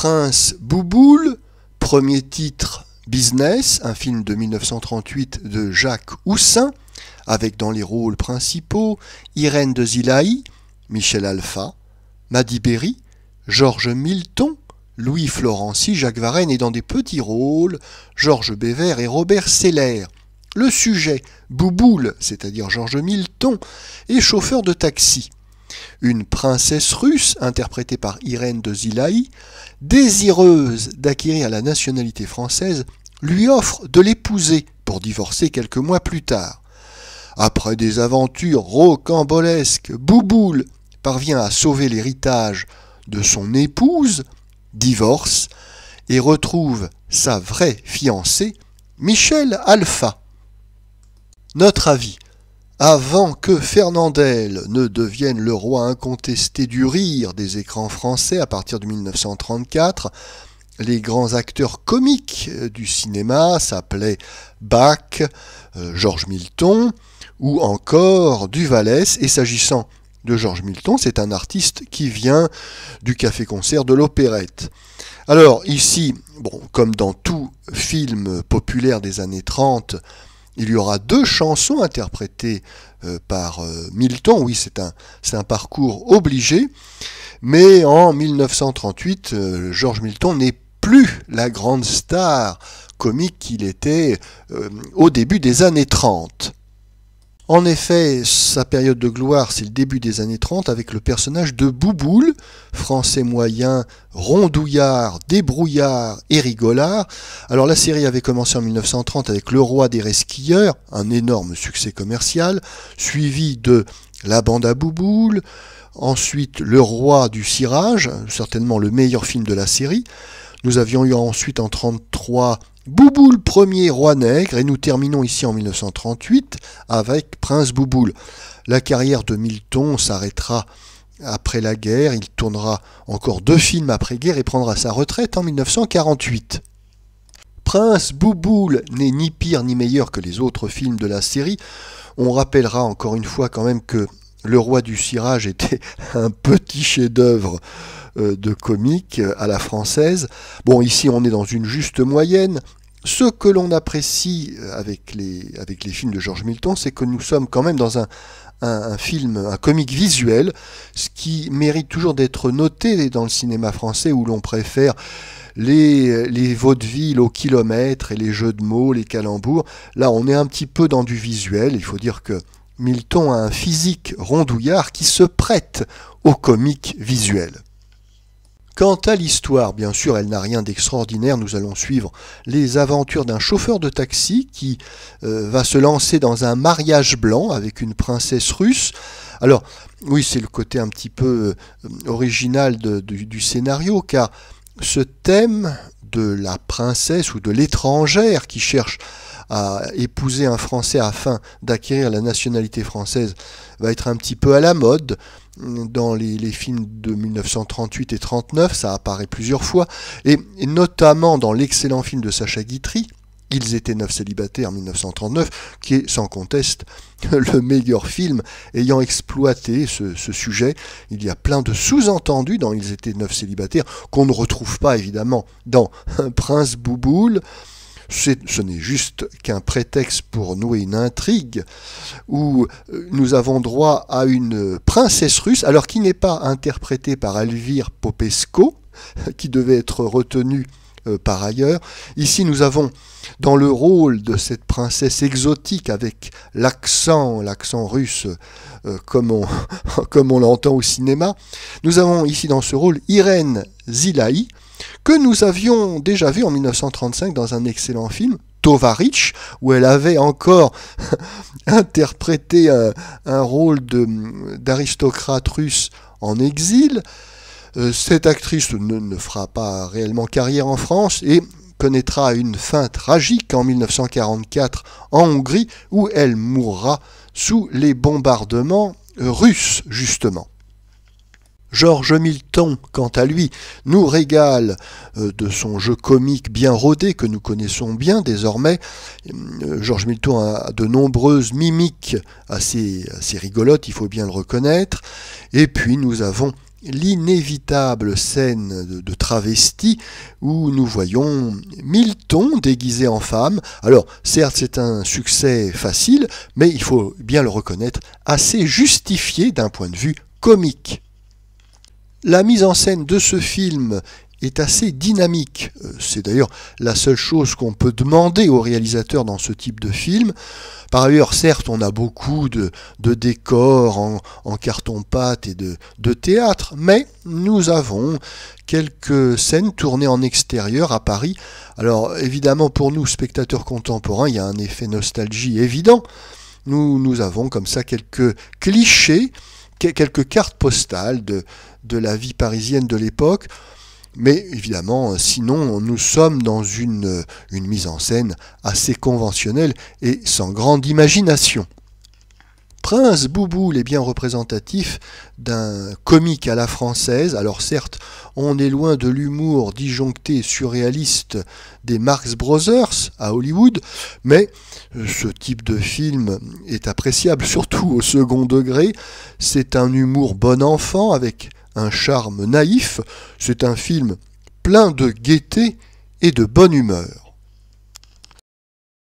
Prince Bouboule, premier titre Business, un film de 1938 de Jacques Houssin, avec dans les rôles principaux Irène de Zilaï, Michel Alpha, Madi Berry, Georges Milton, Louis Florency, Jacques Varenne et dans des petits rôles Georges Bévert et Robert Seller. Le sujet, Bouboule, c'est-à-dire Georges Milton, est chauffeur de taxi. Une princesse russe, interprétée par Irène de Zilaï, désireuse d'acquérir la nationalité française, lui offre de l'épouser pour divorcer quelques mois plus tard. Après des aventures rocambolesques, Bouboule parvient à sauver l'héritage de son épouse, divorce, et retrouve sa vraie fiancée, Michel Alpha. Notre avis. Avant que Fernandel ne devienne le roi incontesté du rire des écrans français à partir de 1934, les grands acteurs comiques euh, du cinéma s'appelaient Bach, euh, Georges Milton ou encore Duvalès. Et s'agissant de Georges Milton, c'est un artiste qui vient du café-concert de l'opérette. Alors ici, bon, comme dans tout film populaire des années 30, il y aura deux chansons interprétées euh, par euh, Milton. Oui, c'est un, parcours obligé. Mais en 1938, euh, George Milton n'est plus la grande star comique qu'il était au début des années 30. En effet, sa période de gloire, c'est le début des années 30 avec le personnage de Bouboule, français moyen, rondouillard, débrouillard et rigolard. Alors la série avait commencé en 1930 avec Le Roi des Resquilleurs, un énorme succès commercial, suivi de La Bande à Bouboule, ensuite Le Roi du Cirage, certainement le meilleur film de la série. Nous avions eu ensuite en 1933 Bouboule Ier, roi nègre, et nous terminons ici en 1938 avec Prince Bouboule. La carrière de Milton s'arrêtera après la guerre, il tournera encore deux films après-guerre et prendra sa retraite en 1948. Prince Bouboule n'est ni pire ni meilleur que les autres films de la série. On rappellera encore une fois quand même que Le Roi du Cirage était un petit chef-d'œuvre euh, de comique à la française. Bon, ici on est dans une juste moyenne. Ce que l'on apprécie euh, avec les, avec les films de George Milton, c'est que nous sommes quand même dans un, film, un comique visuel, ce qui mérite toujours d'être noté dans le cinéma français où l'on préfère les, les vaudevilles au kilomètre et les jeux de mots, les calembours. Là, on est un petit peu dans du visuel. Il faut dire que Milton a un physique rondouillard qui se prête au comique visuel. Quant à l'histoire, bien sûr, elle n'a rien d'extraordinaire. Nous allons suivre les aventures d'un chauffeur de taxi qui euh, va se lancer dans un mariage blanc avec une princesse russe. Alors, oui, c'est le côté un petit peu euh, original du scénario, car ce thème de la princesse ou de l'étrangère qui cherche à épouser un Français afin d'acquérir la nationalité française va être un petit peu à la mode. Dans les, films de 1938 et 39, ça apparaît plusieurs fois, et, notamment dans l'excellent film de Sacha Guitry, ils étaient neuf célibataires en 1939, qui est sans conteste le meilleur film ayant exploité ce, ce sujet. Il y a plein de sous-entendus dans Ils étaient neuf célibataires qu'on ne retrouve pas évidemment dans Prince Bouboule, ce n'est juste qu'un prétexte pour nouer une intrigue où euh, nous avons droit à une princesse russe, alors qui n'est pas interprétée par Alvire Popesco, qui devait être retenue euh, par ailleurs. Ici, nous avons dans le rôle de cette princesse exotique avec l'accent, l'accent russe, euh, comme on, comme on l'entend au cinéma, nous avons ici dans ce rôle Irène Zilaï, que nous avions déjà vu en 1935 dans un excellent film, Tovarich, où elle avait encore interprété euh, un, rôle d'aristocrate russe en exil. Euh, cette actrice ne, ne fera pas réellement carrière en France et connaîtra une fin tragique en 1944 en Hongrie, où elle mourra sous les bombardements russes, justement. Georges Milton, quant à lui, nous régale euh, de son jeu comique bien rodé que nous connaissons bien désormais. Euh, George Milton a de nombreuses mimiques assez, rigolotes, il faut bien le reconnaître. Et puis nous avons l'inévitable scène de, de, travestie où nous voyons Milton déguisé en femme. Alors certes c'est un succès facile, mais il faut bien le reconnaître, assez justifié d'un point de vue comique. La mise en scène de ce film est assez dynamique. Euh, c'est d'ailleurs la seule chose qu'on peut demander au réalisateur dans ce type de film. Par ailleurs, certes, on a beaucoup de, décors en, carton-pâte et de, théâtre, mais nous avons quelques scènes tournées en extérieur à Paris. Alors évidemment, pour nous, spectateurs contemporains, il y a un effet nostalgie évident. Nous, nous avons comme ça quelques clichés quelques cartes postales de, la vie parisienne de l'époque. Mais évidemment, euh, sinon, nous sommes dans euh, une mise en scène assez conventionnelle et sans grande imagination prince Bouboule est bien représentatif d'un comique à la française. Alors certes, on est loin de l'humour disjoncté surréaliste des Marx Brothers à Hollywood, mais euh, ce type de film est appréciable, surtout au second degré. C'est un humour bon enfant avec un charme naïf. C'est un film plein de gaieté et de bonne humeur.